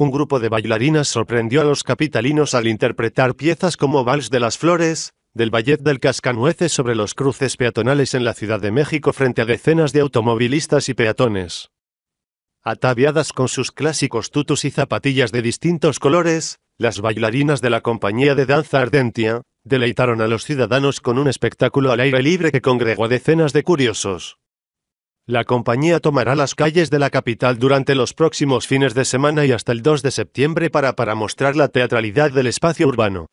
Un grupo de bailarinas sorprendió a los capitalinos al interpretar piezas como Vals de las Flores, del Ballet del Cascanueces sobre los cruces peatonales en la Ciudad de México frente a decenas de automovilistas y peatones. Ataviadas con sus clásicos tutus y zapatillas de distintos colores, las bailarinas de la compañía de danza Ardentia deleitaron a los ciudadanos con un espectáculo al aire libre que congregó a decenas de curiosos. La compañía tomará las calles de la capital durante los próximos fines de semana y hasta el 2 de septiembre para, para mostrar la teatralidad del espacio urbano.